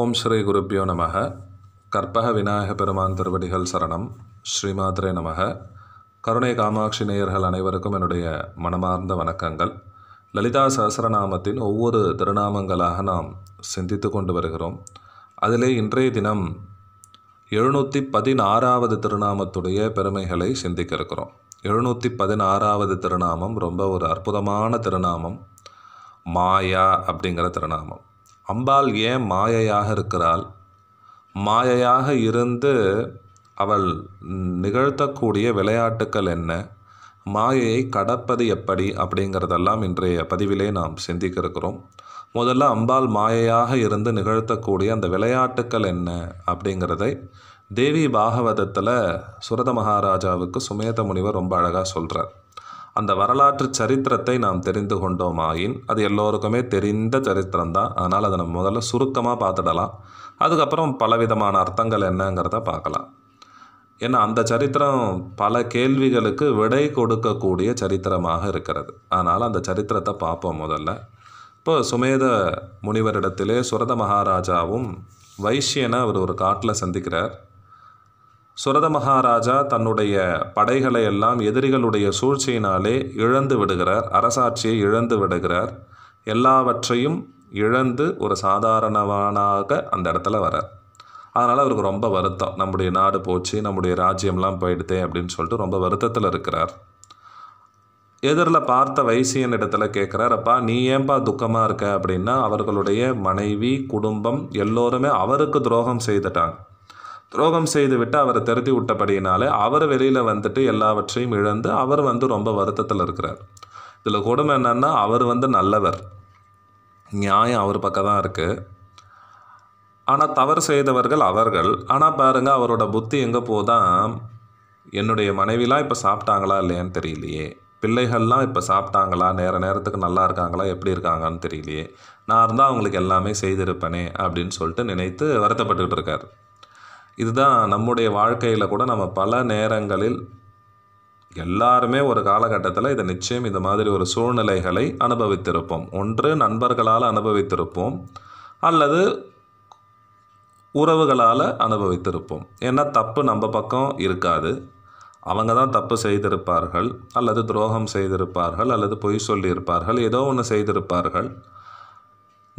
ஓம் ஸ்ரீ குருப்பியோ நமக கற்பக விநாயக பெருமான் திருவடிகள் சரணம் ஸ்ரீமாத்ரே நமக கருணை காமாட்சி நேயர்கள் அனைவருக்கும் என்னுடைய மனமார்ந்த வணக்கங்கள் லலிதா சஹசரநாமத்தின் ஒவ்வொரு திருநாமங்களாக நாம் சிந்தித்து கொண்டு வருகிறோம் அதிலே இன்றைய தினம் எழுநூற்றி பதினாறாவது திருநாமத்துடைய பெருமைகளை சிந்திக்க இருக்கிறோம் எழுநூற்றி பதினாறாவது திருநாமம் ரொம்ப ஒரு அற்புதமான திருநாமம் மாயா அப்படிங்கிற திருநாமம் அம்பாள் ஏன் மாயையாக இருக்கிறாள் மாயையாக இருந்து அவள் நிகழ்த்தக்கூடிய விளையாட்டுக்கள் என்ன மாயையை கடப்பது எப்படி அப்படிங்கிறதெல்லாம் இன்றைய பதிவிலே நாம் சிந்திக்க இருக்கிறோம் முதல்ல அம்பாள் மாயையாக இருந்து நிகழ்த்தக்கூடிய அந்த விளையாட்டுக்கள் என்ன அப்படிங்கிறதை தேவி பாகவதத்தில் சுரத மகாராஜாவுக்கு சுமேத முனிவர் ரொம்ப அழகாக சொல்கிறார் அந்த வரலாற்று சரித்திரத்தை நாம் தெரிந்து கொண்டோமாயின் அது எல்லோருக்குமே தெரிந்த சரித்திரம்தான் அதனால் அதை நம்ம முதல்ல சுருக்கமாக பார்த்துடலாம் அதுக்கப்புறம் பலவிதமான அர்த்தங்கள் என்னங்கிறத பார்க்கலாம் ஏன்னா அந்த சரித்திரம் பல கேள்விகளுக்கு விடை கொடுக்கக்கூடிய சரித்திரமாக இருக்கிறது அதனால் அந்த சரித்திரத்தை பார்ப்போம் முதல்ல இப்போ சுமேத முனிவரிடத்திலே சுரத மகாராஜாவும் வைஷ்யனை அவர் ஒரு காட்டில் சந்திக்கிறார் சுரத மகாராஜா தன்னுடைய படைகளை எல்லாம் எதிரிகளுடைய சூழ்ச்சியினாலே இழந்து விடுகிறார் அரசாட்சியை இழந்து விடுகிறார் எல்லாவற்றையும் இழந்து ஒரு சாதாரணவானாக அந்த இடத்துல வரார் அதனால் அவருக்கு ரொம்ப வருத்தம் நம்முடைய நாடு போச்சு நம்முடைய ராஜ்யம்லாம் போயிடுதே அப்படின்னு சொல்லிட்டு ரொம்ப வருத்தத்தில் இருக்கிறார் எதிரில் பார்த்த வைசியன் இடத்துல கேட்குறார் அப்பா நீ ஏன்பா துக்கமாக இருக்க அப்படின்னா அவர்களுடைய மனைவி குடும்பம் எல்லோருமே அவருக்கு துரோகம் செய்துட்டாங்க துரோகம் செய்துவிட்டு அவரை திருத்தி விட்டபடியினாலே அவர் வெளியில் வந்துட்டு எல்லாவற்றையும் இழந்து அவர் வந்து ரொம்ப வருத்தத்தில் இருக்கிறார் இதில் கொடுமை என்னென்னா அவர் வந்து நல்லவர் நியாயம் அவர் பக்கம் தான் இருக்குது ஆனால் தவறு செய்தவர்கள் அவர்கள் ஆனால் பாருங்கள் அவரோட புத்தி எங்கே போதான் என்னுடைய மனைவிலாம் இப்போ சாப்பிட்டாங்களா இல்லையான்னு தெரியலையே பிள்ளைகள்லாம் இப்போ சாப்பிட்டாங்களா நேர நேரத்துக்கு நல்லா இருக்காங்களா எப்படி இருக்காங்கன்னு தெரியலையே நான் இருந்தால் அவங்களுக்கு எல்லாமே செய்திருப்பேனே அப்படின்னு சொல்லிட்டு நினைத்து வருத்தப்பட்டுக்கிட்டு இருக்கார் இதுதான் நம்முடைய வாழ்க்கையில் கூட நம்ம பல நேரங்களில் எல்லாருமே ஒரு காலகட்டத்தில் இதை நிச்சயம் இந்த மாதிரி ஒரு சூழ்நிலைகளை அனுபவித்திருப்போம் ஒன்று நண்பர்களால் அனுபவித்திருப்போம் அல்லது உறவுகளால் அனுபவித்திருப்போம் ஏன்னா தப்பு நம்ம பக்கம் இருக்காது அவங்க தான் தப்பு செய்திருப்பார்கள் அல்லது துரோகம் செய்திருப்பார்கள் அல்லது பொய் சொல்லியிருப்பார்கள் ஏதோ ஒன்று செய்திருப்பார்கள்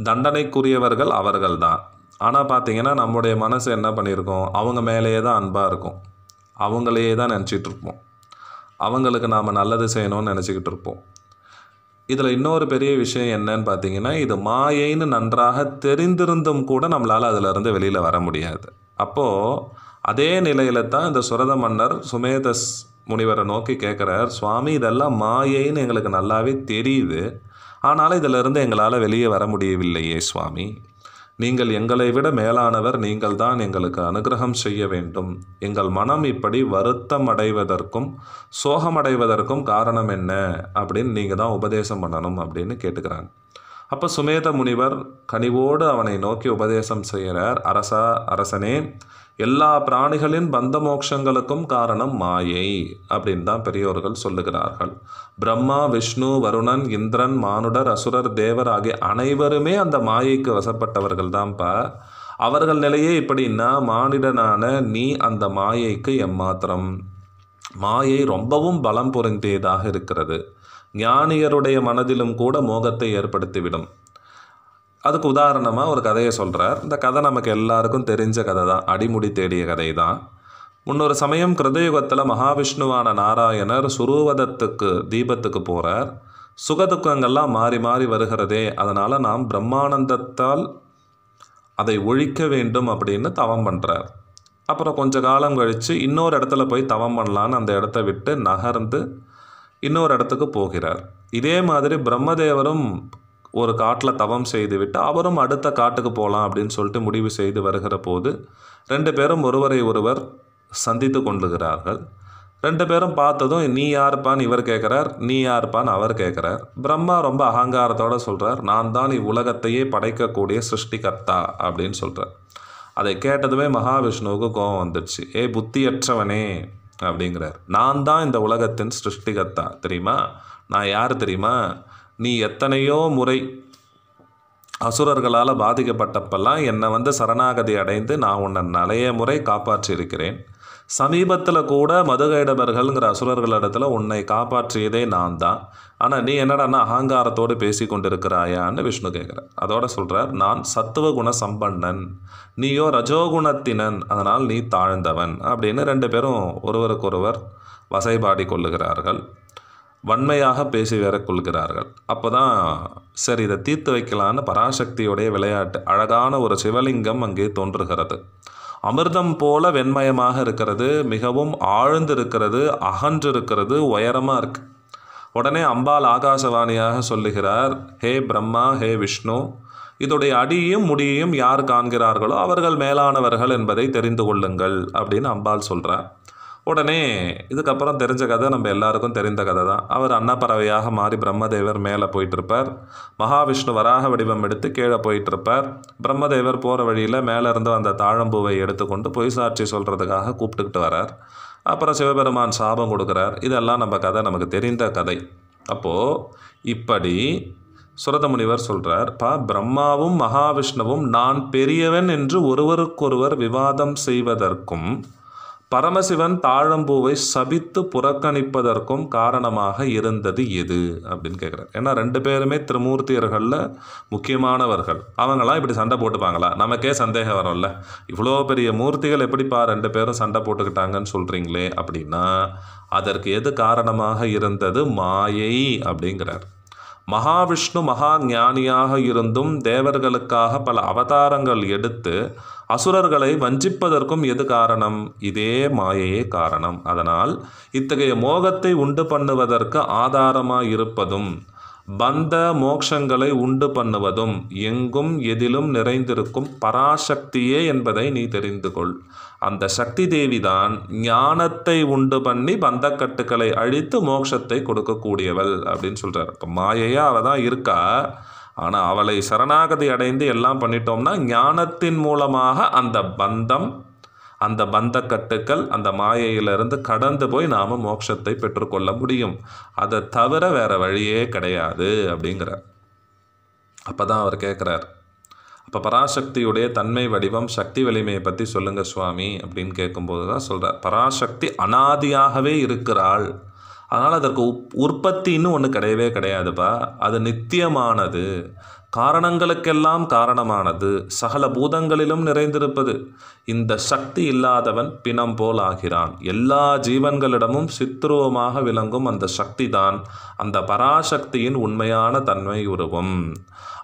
தண்டனைக்குரியவர்கள் அவர்கள்தான் ஆனால் பார்த்திங்கன்னா நம்முடைய மனசு என்ன பண்ணியிருக்கோம் அவங்க மேலேயே தான் அன்பாக இருக்கும் அவங்களையே தான் நினச்சிட்ருப்போம் அவங்களுக்கு நாம் நல்லது செய்யணும்னு நினச்சிக்கிட்டு இருப்போம் இதில் இன்னொரு பெரிய விஷயம் என்னன்னு பார்த்தீங்கன்னா இது மாயைன்னு நன்றாக தெரிந்திருந்தும் கூட நம்மளால் அதிலிருந்து வெளியில் வர முடியாது அப்போது அதே நிலையில் தான் இந்த சுரத மன்னர் சுமேதஸ் முனிவரை நோக்கி கேட்குறார் சுவாமி இதெல்லாம் மாயைன்னு எங்களுக்கு நல்லாவே தெரியுது ஆனாலும் இதிலிருந்து எங்களால் வெளியே வர முடியவில்லையே சுவாமி நீங்கள் எங்களை விட மேலானவர் நீங்கள் தான் எங்களுக்கு அனுகிரகம் செய்ய வேண்டும் எங்கள் மனம் இப்படி வருத்தம் அடைவதற்கும் சோகமடைவதற்கும் காரணம் என்ன அப்படின்னு நீங்கள் தான் உபதேசம் பண்ணணும் அப்படின்னு கேட்டுக்கிறாங்க அப்போ சுமேத முனிவர் கனிவோடு அவனை நோக்கி உபதேசம் செய்கிறார் அரசா அரசனே எல்லா பிராணிகளின் பந்த மோட்சங்களுக்கும் காரணம் மாயை அப்படின்னு தான் பெரியோர்கள் சொல்லுகிறார்கள் பிரம்மா விஷ்ணு வருணன் இந்திரன் மானுடர் அசுரர் தேவர் ஆகிய அனைவருமே அந்த மாயைக்கு வசப்பட்டவர்கள் தான்ப்பா அவர்கள் நிலையே இப்படின்னா மானிடனான நீ அந்த மாயைக்கு எம்மாத்திரம் மாயை ரொம்பவும் பலம் பொருந்தியதாக இருக்கிறது ஞானியருடைய மனதிலும் கூட மோகத்தை ஏற்படுத்திவிடும் அதுக்கு உதாரணமாக ஒரு கதையை சொல்கிறார் இந்த கதை நமக்கு எல்லாருக்கும் தெரிஞ்ச கதை தான் அடிமுடி தேடிய கதை தான் முன்னொரு சமயம் கிருதயுகத்தில் மகாவிஷ்ணுவான நாராயணர் சுரூவதத்துக்கு தீபத்துக்கு போகிறார் சுகதுக்கங்கள்லாம் மாறி மாறி வருகிறதே அதனால் நாம் பிரம்மானந்தத்தால் அதை ஒழிக்க வேண்டும் அப்படின்னு தவம் பண்ணுறார் அப்புறம் கொஞ்ச காலம் கழித்து இன்னொரு இடத்துல போய் தவம் பண்ணலான்னு அந்த இடத்த விட்டு நகர்ந்து இன்னொரு இடத்துக்கு போகிறார் இதே மாதிரி பிரம்மதேவரும் ஒரு காட்டில் தவம் செய்துவிட்டு அவரும் அடுத்த காட்டுக்கு போகலாம் அப்படின்னு சொல்லிட்டு முடிவு செய்து வருகிற போது ரெண்டு பேரும் ஒருவரை ஒருவர் சந்தித்து கொள்ளுகிறார்கள் ரெண்டு பேரும் பார்த்ததும் நீ யாருப்பான்னு இவர் கேட்குறார் நீ யாருப்பான்னு அவர் கேட்குறார் பிரம்மா ரொம்ப அகங்காரத்தோடு சொல்கிறார் நான் தான் இவ்வுலகத்தையே படைக்கக்கூடிய சிருஷ்டிகர்த்தா அப்படின்னு சொல்கிறார் அதை கேட்டதுமே மகாவிஷ்ணுவுக்கு கோபம் வந்துடுச்சு ஏ புத்தியற்றவனே அப்படிங்கிறார் நான் தான் இந்த உலகத்தின் சிருஷ்டிகர்த்தா தெரியுமா நான் யார் தெரியுமா நீ எத்தனையோ முறை அசுரர்களால் பாதிக்கப்பட்டப்பெல்லாம் என்னை வந்து சரணாகதி அடைந்து நான் உன்னை நிறைய முறை காப்பாற்றியிருக்கிறேன் சமீபத்தில் கூட மதுகைடவர்கள்ங்கிற அசுரர்களிடத்தில் உன்னை காப்பாற்றியதே நான் தான் ஆனால் நீ என்னடா அகங்காரத்தோடு பேசி கொண்டிருக்கிறாயான்னு விஷ்ணு கேட்குற அதோட சொல்கிறார் நான் சத்துவ குண சம்பன்னன் நீயோ ரஜோகுணத்தினன் அதனால் நீ தாழ்ந்தவன் அப்படின்னு ரெண்டு பேரும் ஒருவருக்கொருவர் வசைபாடி கொள்ளுகிறார்கள் வன்மையாக பேசி வேற கொள்கிறார்கள் அப்போ தான் சரி இதை தீர்த்து வைக்கலான்னு பராசக்தியுடைய விளையாட்டு அழகான ஒரு சிவலிங்கம் அங்கே தோன்றுகிறது அமிர்தம் போல வெண்மயமாக இருக்கிறது மிகவும் ஆழ்ந்திருக்கிறது அகன்றிருக்கிறது உயரமாக இருக்குது உடனே அம்பாள் ஆகாசவாணியாக சொல்லுகிறார் ஹே பிரம்மா ஹே விஷ்ணு இதோடைய அடியும் முடியையும் யார் காண்கிறார்களோ அவர்கள் மேலானவர்கள் என்பதை தெரிந்து கொள்ளுங்கள் அப்படின்னு அம்பாள் சொல்கிறார் உடனே இதுக்கப்புறம் தெரிஞ்ச கதை நம்ம எல்லாருக்கும் தெரிந்த கதை தான் அவர் அன்னப்பறவையாக பறவையாக மாறி பிரம்மதேவர் மேலே போயிட்டுருப்பார் மகாவிஷ்ணு வராக வடிவம் எடுத்து கீழே போயிட்டுருப்பார் பிரம்மதேவர் போகிற வழியில் மேலேருந்து அந்த தாழம்பூவை எடுத்துக்கொண்டு பொய் சாட்சி சொல்கிறதுக்காக கூப்பிட்டுக்கிட்டு வரார் அப்புறம் சிவபெருமான் சாபம் கொடுக்குறார் இதெல்லாம் நம்ம கதை நமக்கு தெரிந்த கதை அப்போது இப்படி சுரதமுனிவர் சொல்கிறார் பா பிரம்மாவும் மகாவிஷ்ணுவும் நான் பெரியவன் என்று ஒருவருக்கொருவர் விவாதம் செய்வதற்கும் பரமசிவன் தாழம்பூவை சபித்து புறக்கணிப்பதற்கும் காரணமாக இருந்தது எது அப்படின்னு கேட்குறாரு ஏன்னா ரெண்டு பேருமே திருமூர்த்தியர்களில் முக்கியமானவர்கள் அவங்களாம் இப்படி சண்டை போட்டுப்பாங்களா நமக்கே சந்தேகம் வரும்ல இவ்வளோ பெரிய மூர்த்திகள் எப்படிப்பா ரெண்டு பேரும் சண்டை போட்டுக்கிட்டாங்கன்னு சொல்கிறீங்களே அப்படின்னா அதற்கு எது காரணமாக இருந்தது மாயை அப்படிங்கிறார் மகாவிஷ்ணு மகா ஞானியாக இருந்தும் தேவர்களுக்காக பல அவதாரங்கள் எடுத்து அசுரர்களை வஞ்சிப்பதற்கும் எது காரணம் இதே மாயையே காரணம் அதனால் இத்தகைய மோகத்தை உண்டு பண்ணுவதற்கு ஆதாரமாக இருப்பதும் பந்த மோக்ஷங்களை உண்டு பண்ணுவதும் எங்கும் எதிலும் நிறைந்திருக்கும் பராசக்தியே என்பதை நீ தெரிந்து கொள் அந்த சக்தி தேவிதான் ஞானத்தை உண்டு பண்ணி பந்தக்கட்டுக்களை அழித்து மோக்ஷத்தை கொடுக்கக்கூடியவள் அப்படின்னு சொல்கிறார் இப்போ மாயையாக அவள் தான் இருக்கா ஆனால் அவளை சரணாகதி அடைந்து எல்லாம் பண்ணிட்டோம்னா ஞானத்தின் மூலமாக அந்த பந்தம் அந்த பந்த கட்டுக்கள் அந்த மாயையிலிருந்து கடந்து போய் நாம் மோட்சத்தை பெற்றுக்கொள்ள முடியும் அதை தவிர வேறு வழியே கிடையாது அப்படிங்கிறார் அப்போ தான் அவர் கேட்குறார் அப்போ பராசக்தியுடைய தன்மை வடிவம் சக்தி வலிமையை பற்றி சொல்லுங்கள் சுவாமி அப்படின்னு கேட்கும்போது தான் சொல்கிறார் பராசக்தி அனாதியாகவே இருக்கிறாள் அதனால் அதற்கு உப் உற்பத்தின்னு ஒன்று கிடையவே கிடையாதுப்பா அது நித்தியமானது காரணங்களுக்கெல்லாம் காரணமானது சகல பூதங்களிலும் நிறைந்திருப்பது இந்த சக்தி இல்லாதவன் பிணம் போல் ஆகிறான் எல்லா ஜீவன்களிடமும் சித்ரூபமாக விளங்கும் அந்த சக்தி தான் அந்த பராசக்தியின் உண்மையான தன்மை உருவம்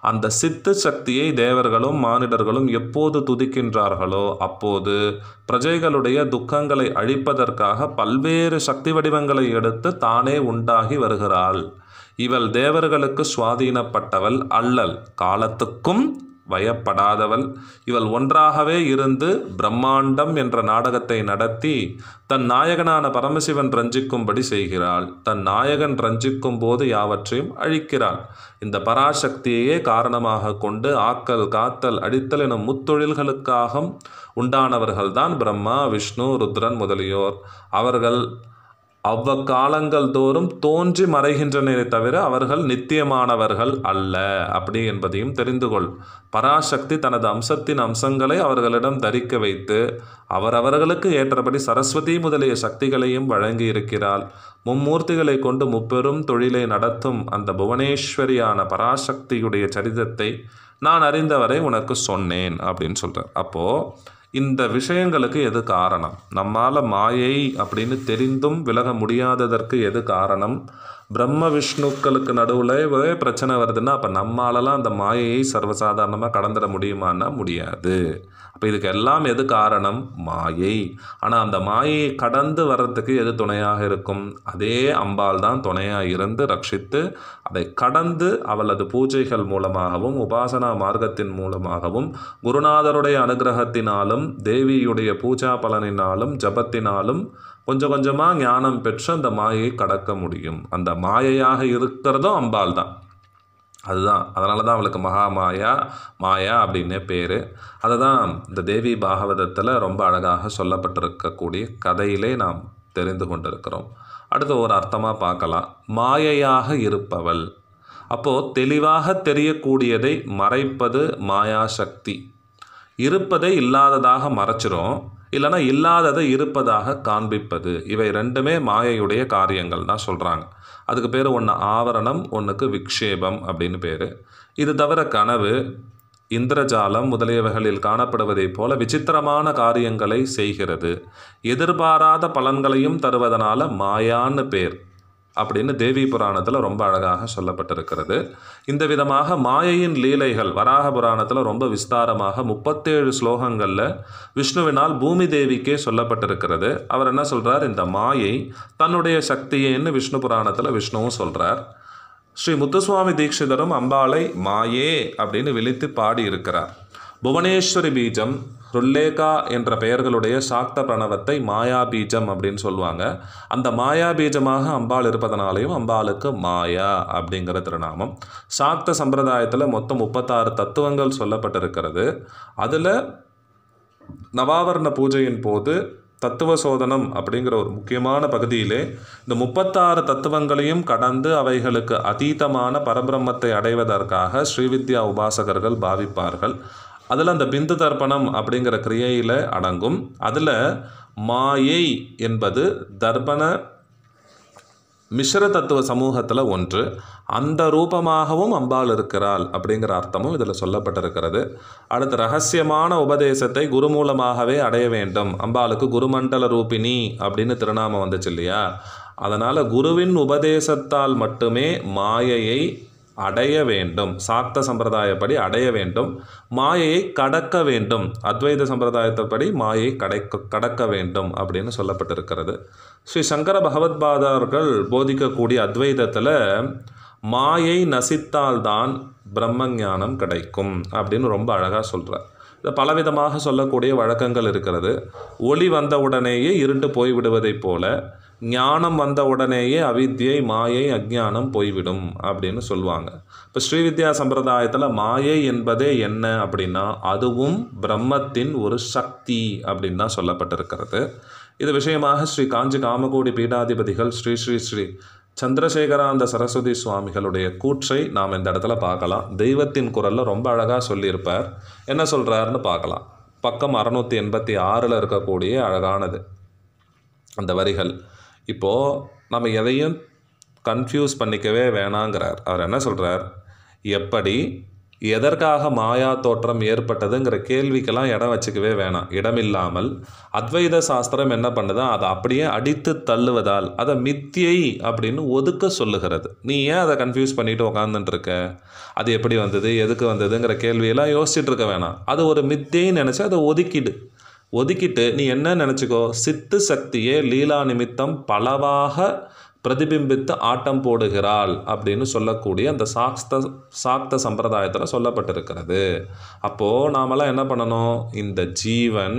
அந்த சித்த சக்தியை தேவர்களும் மானிடர்களும் எப்போது துதிக்கின்றார்களோ அப்போது பிரஜைகளுடைய துக்கங்களை அழிப்பதற்காக பல்வேறு சக்தி வடிவங்களை எடுத்து தானே உண்டாகி வருகிறாள் இவள் தேவர்களுக்கு சுவாதீனப்பட்டவள் அல்லல் காலத்துக்கும் வயப்படாதவள் இவள் ஒன்றாகவே இருந்து பிரம்மாண்டம் என்ற நாடகத்தை நடத்தி தன் நாயகனான பரமசிவன் ரஞ்சிக்கும்படி செய்கிறாள் தன் நாயகன் ரஞ்சிக்கும் போது யாவற்றையும் அழிக்கிறாள் இந்த பராசக்தியையே காரணமாக கொண்டு ஆக்கல் காத்தல் அடித்தல் என முத்தொழில்களுக்காக உண்டானவர்கள்தான் பிரம்மா விஷ்ணு ருத்ரன் முதலியோர் அவர்கள் அவ்வக்காலங்கள் தோறும் தோன்றி மறைகின்றனே தவிர அவர்கள் நித்தியமானவர்கள் அல்ல அப்படி என்பதையும் தெரிந்து கொள் பராசக்தி தனது அம்சத்தின் அம்சங்களை அவர்களிடம் தரிக்க வைத்து அவரவர்களுக்கு ஏற்றபடி சரஸ்வதி முதலிய சக்திகளையும் வழங்கியிருக்கிறாள் மும்மூர்த்திகளை கொண்டு முப்பெரும் தொழிலை நடத்தும் அந்த புவனேஸ்வரியான பராசக்தியுடைய சரிதத்தை நான் அறிந்தவரை உனக்கு சொன்னேன் அப்படின்னு சொல்கிறேன் அப்போது இந்த விஷயங்களுக்கு எது காரணம் நம்மால் மாயை அப்படின்னு தெரிந்தும் விலக முடியாததற்கு எது காரணம் பிரம்ம விஷ்ணுக்களுக்கு நடுவில் பிரச்சனை வருதுன்னா அப்போ நம்மளாலாம் அந்த மாயையை சர்வசாதாரணமாக கடந்துட முடியுமான்னா முடியாது அப்போ இதுக்கு எல்லாம் எது காரணம் மாயை ஆனால் அந்த மாயை கடந்து வர்றதுக்கு எது துணையாக இருக்கும் அதே அம்பாள் தான் துணையாக இருந்து ரட்சித்து அதை கடந்து அவளது பூஜைகள் மூலமாகவும் உபாசனா மார்க்கத்தின் மூலமாகவும் குருநாதருடைய அனுகிரகத்தினாலும் தேவியுடைய பூஜா பலனினாலும் ஜபத்தினாலும் கொஞ்சம் கொஞ்சமாக ஞானம் பெற்று அந்த மாயையை கடக்க முடியும் அந்த மாயையாக இருக்கிறதும் அம்பாள் தான் அதுதான் அதனால தான் அவளுக்கு மகா மாயா மாயா அப்படின்னு பேர் அதை தான் இந்த தேவி பாகவதத்தில் ரொம்ப அழகாக சொல்லப்பட்டிருக்கக்கூடிய கதையிலே நாம் தெரிந்து கொண்டிருக்கிறோம் அடுத்து ஒரு அர்த்தமாக பார்க்கலாம் மாயையாக இருப்பவள் அப்போது தெளிவாக தெரியக்கூடியதை மறைப்பது மாயாசக்தி இருப்பதை இல்லாததாக மறைச்சிரும் இல்லைனா இல்லாததை இருப்பதாக காண்பிப்பது இவை ரெண்டுமே மாயையுடைய காரியங்கள் தான் சொல்கிறாங்க அதுக்கு பேர் ஒன்று ஆவரணம் ஒன்றுக்கு விக்ஷேபம் அப்படின்னு பேர் இது தவிர கனவு இந்திரஜாலம் முதலியவைகளில் காணப்படுவதைப் போல விசித்திரமான காரியங்களை செய்கிறது எதிர்பாராத பலன்களையும் தருவதனால மாயான்னு பேர் அப்படின்னு தேவி புராணத்தில் ரொம்ப அழகாக சொல்லப்பட்டிருக்கிறது இந்த விதமாக மாயையின் லீலைகள் வராக புராணத்தில் ரொம்ப விஸ்தாரமாக முப்பத்தேழு ஸ்லோகங்களில் விஷ்ணுவினால் பூமி தேவிக்கே சொல்லப்பட்டிருக்கிறது அவர் என்ன சொல்கிறார் இந்த மாயை தன்னுடைய சக்தியேன்னு விஷ்ணு புராணத்தில் விஷ்ணுவும் சொல்கிறார் ஸ்ரீ முத்துசுவாமி தீட்சிதரும் அம்பாளை மாயே அப்படின்னு விழித்து பாடியிருக்கிறார் புவனேஸ்வரி பீஜம் ருல்லேகா என்ற பெயர்களுடைய சாக்த பிரணவத்தை மாயா பீஜம் அப்படின்னு சொல்லுவாங்க அந்த மாயா பீஜமாக அம்பாள் இருப்பதனாலையும் அம்பாளுக்கு மாயா அப்படிங்கிற திருநாமம் சாக்த சம்பிரதாயத்தில் மொத்தம் முப்பத்தாறு தத்துவங்கள் சொல்லப்பட்டிருக்கிறது அதில் நவாவர்ண பூஜையின் போது தத்துவ சோதனம் அப்படிங்கிற ஒரு முக்கியமான பகுதியிலே இந்த முப்பத்தாறு தத்துவங்களையும் கடந்து அவைகளுக்கு அதீதமான பரபிரம்மத்தை அடைவதற்காக ஸ்ரீவித்யா உபாசகர்கள் பாவிப்பார்கள் அதில் அந்த பிந்து தர்ப்பணம் அப்படிங்கிற கிரியையில் அடங்கும் அதில் மாயை என்பது தர்ப்பண மிஸ்ர தத்துவ சமூகத்தில் ஒன்று அந்த ரூபமாகவும் அம்பாள் இருக்கிறாள் அப்படிங்கிற அர்த்தமும் இதில் சொல்லப்பட்டிருக்கிறது அடுத்து ரகசியமான உபதேசத்தை குரு மூலமாகவே அடைய வேண்டும் அம்பாளுக்கு குருமண்டல ரூபிணி அப்படின்னு திருநாமம் வந்துச்சு இல்லையா அதனால் குருவின் உபதேசத்தால் மட்டுமே மாயையை அடைய வேண்டும் சாத்த சம்பிரதாயப்படி அடைய வேண்டும் மாயையை கடக்க வேண்டும் அத்வைத சம்பிரதாயத்தைப்படி மாயை கடைக்க கடக்க வேண்டும் அப்படின்னு சொல்லப்பட்டிருக்கிறது ஸ்ரீ சங்கர பகவத்பாதர்கள் போதிக்கக்கூடிய அத்வைதத்தில் மாயை நசித்தால்தான் பிரம்மஞானம் கிடைக்கும் அப்படின்னு ரொம்ப அழகாக சொல்கிறார் இதை பலவிதமாக சொல்லக்கூடிய வழக்கங்கள் இருக்கிறது ஒளி வந்தவுடனேயே இருண்டு போய்விடுவதைப் போல ஞானம் வந்த உடனேயே அவித்யை மாயை அஜ்ஞானம் போய்விடும் அப்படின்னு சொல்லுவாங்க இப்போ ஸ்ரீவித்யா சம்பிரதாயத்தில் மாயை என்பதே என்ன அப்படின்னா அதுவும் பிரம்மத்தின் ஒரு சக்தி அப்படின்னு தான் சொல்லப்பட்டிருக்கிறது இது விஷயமாக ஸ்ரீ காஞ்சி காமகோடி பீடாதிபதிகள் ஸ்ரீ ஸ்ரீ ஸ்ரீ சந்திரசேகரானந்த சரஸ்வதி சுவாமிகளுடைய கூற்றை நாம் இந்த இடத்துல பார்க்கலாம் தெய்வத்தின் குரலில் ரொம்ப அழகாக சொல்லியிருப்பார் என்ன சொல்கிறாருன்னு பார்க்கலாம் பக்கம் அறநூற்றி எண்பத்தி ஆறில் இருக்கக்கூடிய அழகானது அந்த வரிகள் இப்போது நம்ம எதையும் கன்ஃபியூஸ் பண்ணிக்கவே வேணாங்கிறார் அவர் என்ன சொல்கிறார் எப்படி எதற்காக மாயா தோற்றம் ஏற்பட்டதுங்கிற கேள்விக்கெல்லாம் இடம் வச்சுக்கவே வேணாம் இடமில்லாமல் அத்வைத சாஸ்திரம் என்ன பண்ணுதோ அதை அப்படியே அடித்து தள்ளுவதால் அதை மித்தியை அப்படின்னு ஒதுக்க சொல்லுகிறது நீ ஏன் அதை கன்ஃபியூஸ் பண்ணிட்டு உக்காந்துட்டுருக்க அது எப்படி வந்தது எதுக்கு வந்ததுங்கிற கேள்வியெல்லாம் யோசிச்சுட்டு இருக்க வேணாம் அது ஒரு மித்தியைன்னு நினச்சி அதை ஒதுக்கிடு ஒதுக்கிட்டு நீ என்ன நினச்சிக்கோ சித்து சக்தியே லீலா நிமித்தம் பலவாக பிரதிபிம்பித்து ஆட்டம் போடுகிறாள் அப்படின்னு சொல்லக்கூடிய அந்த சாக்த சாக்த சம்பிரதாயத்தில் சொல்லப்பட்டிருக்கிறது அப்போது நாமெல்லாம் என்ன பண்ணணும் இந்த ஜீவன்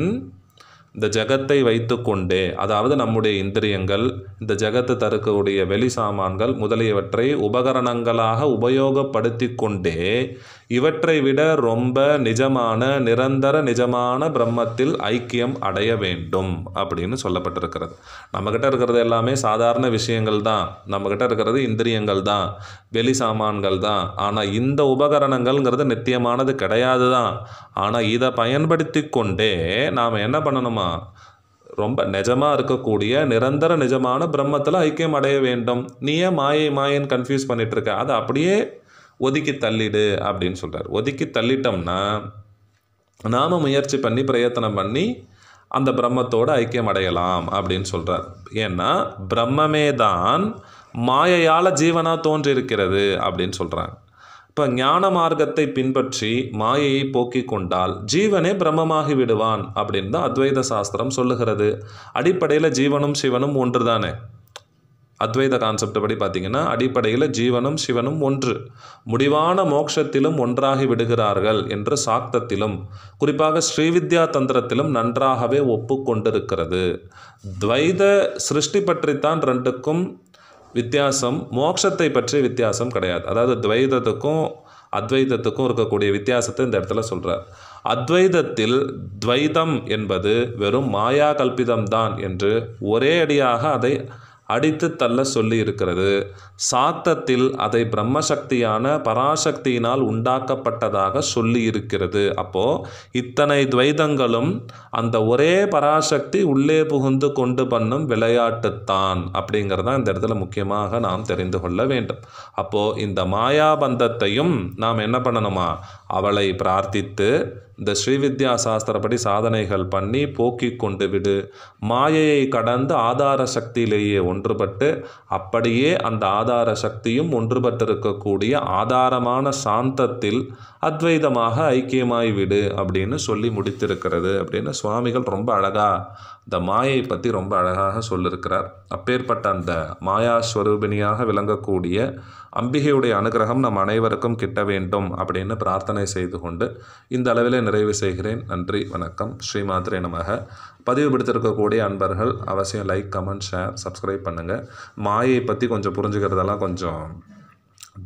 இந்த ஜகத்தை வைத்து கொண்டே அதாவது நம்முடைய இந்திரியங்கள் இந்த ஜகத்து தருக்கக்கூடிய வெளி சாமான்கள் முதலியவற்றை உபகரணங்களாக உபயோகப்படுத்தி கொண்டே இவற்றை விட ரொம்ப நிஜமான நிரந்தர நிஜமான பிரம்மத்தில் ஐக்கியம் அடைய வேண்டும் அப்படின்னு சொல்லப்பட்டிருக்கிறது நம்மக்கிட்ட இருக்கிறது எல்லாமே சாதாரண விஷயங்கள் தான் நம்மக்கிட்ட இருக்கிறது இந்திரியங்கள் தான் வெளி சாமான்கள் தான் ஆனால் இந்த உபகரணங்கள்ங்கிறது நித்தியமானது கிடையாது தான் ஆனால் இதை பயன்படுத்தி கொண்டே நாம் என்ன பண்ணணுமா ரொம்ப நிஜமாக இருக்கக்கூடிய நிரந்தர நிஜமான பிரம்மத்தில் ஐக்கியம் அடைய வேண்டும் நீ ஏன் மாயை மாயின்னு கன்ஃபியூஸ் பண்ணிகிட்ருக்க அதை அப்படியே ஒதுக்கி தள்ளிடு அப்படின்னு சொல்கிறார் ஒதுக்கி தள்ளிட்டோம்னா நாம் முயற்சி பண்ணி பிரயத்தனம் பண்ணி அந்த பிரம்மத்தோடு ஐக்கியம் அடையலாம் அப்படின்னு சொல்கிறார் ஏன்னா பிரம்மமே தான் மாயையால் ஜீவனாக தோன்றியிருக்கிறது அப்படின்னு சொல்கிறாங்க இப்போ ஞான மார்க்கத்தை பின்பற்றி மாயையை போக்கிக் கொண்டால் ஜீவனே பிரம்மமாகி விடுவான் அப்படின்னு தான் அத்வைத சாஸ்திரம் சொல்லுகிறது அடிப்படையில் ஜீவனும் சிவனும் ஒன்று தானே அத்வைத கான்செப்டை படி பார்த்தீங்கன்னா அடிப்படையில் ஜீவனும் சிவனும் ஒன்று முடிவான மோட்சத்திலும் ஒன்றாகி விடுகிறார்கள் என்று சாக்தத்திலும் குறிப்பாக ஸ்ரீவித்யா தந்திரத்திலும் நன்றாகவே ஒப்புக்கொண்டிருக்கிறது துவைத சிருஷ்டி பற்றித்தான் ரெண்டுக்கும் வித்தியாசம் மோட்சத்தை பற்றி வித்தியாசம் கிடையாது அதாவது துவைதத்துக்கும் அத்வைதத்துக்கும் இருக்கக்கூடிய வித்தியாசத்தை இந்த இடத்துல சொல்கிறார் அத்வைதத்தில் துவைதம் என்பது வெறும் மாயா கல்பிதம்தான் என்று ஒரே அடியாக அதை அடித்து தள்ள சொல்லி இருக்கிறது சாத்தத்தில் அதை பிரம்மசக்தியான பராசக்தியினால் உண்டாக்கப்பட்டதாக சொல்லி இருக்கிறது அப்போது இத்தனை துவைதங்களும் அந்த ஒரே பராசக்தி உள்ளே புகுந்து கொண்டு பண்ணும் விளையாட்டுத்தான் அப்படிங்கிறதான் இந்த இடத்துல முக்கியமாக நாம் தெரிந்து கொள்ள வேண்டும் அப்போது இந்த மாயாபந்தத்தையும் நாம் என்ன பண்ணணுமா அவளை பிரார்த்தித்து இந்த ஸ்ரீவித்யா சாஸ்திரப்படி சாதனைகள் பண்ணி போக்கி கொண்டு விடு மாயையை கடந்து ஆதார சக்தியிலேயே ஒன்றுபட்டு அப்படியே அந்த ஆதார சக்தியும் ஒன்றுபட்டிருக்கக்கூடிய ஆதாரமான சாந்தத்தில் அத்வைதமாக ஐக்கியமாய் விடு அப்படின்னு சொல்லி முடித்திருக்கிறது அப்படின்னு சுவாமிகள் ரொம்ப அழகாக இந்த மாயை பற்றி ரொம்ப அழகாக சொல்லியிருக்கிறார் அப்பேற்பட்ட அந்த மாயாஸ்வரூபிணியாக விளங்கக்கூடிய அம்பிகையுடைய அனுகிரகம் நம் அனைவருக்கும் கிட்ட வேண்டும் அப்படின்னு பிரார்த்தனை செய்து கொண்டு இந்த அளவில் நிறைவு செய்கிறேன் நன்றி வணக்கம் ஸ்ரீமாத்ரே நமக பதிவு பிடித்திருக்கக்கூடிய அன்பர்கள் அவசியம் லைக் கமெண்ட் ஷேர் சப்ஸ்கிரைப் பண்ணுங்கள் மாயை பற்றி கொஞ்சம் புரிஞ்சுக்கிறதெல்லாம் கொஞ்சம்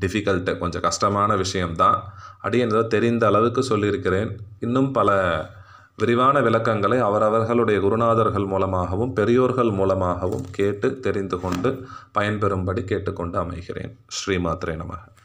டிஃபிகல்ட்டு கொஞ்சம் கஷ்டமான விஷயம்தான் அடி தெரிந்த அளவுக்கு சொல்லியிருக்கிறேன் இன்னும் பல விரிவான விளக்கங்களை அவரவர்களுடைய குருநாதர்கள் மூலமாகவும் பெரியோர்கள் மூலமாகவும் கேட்டு தெரிந்து கொண்டு பயன்பெறும்படி கேட்டுக்கொண்டு அமைகிறேன் ஸ்ரீமாத்ரே நமக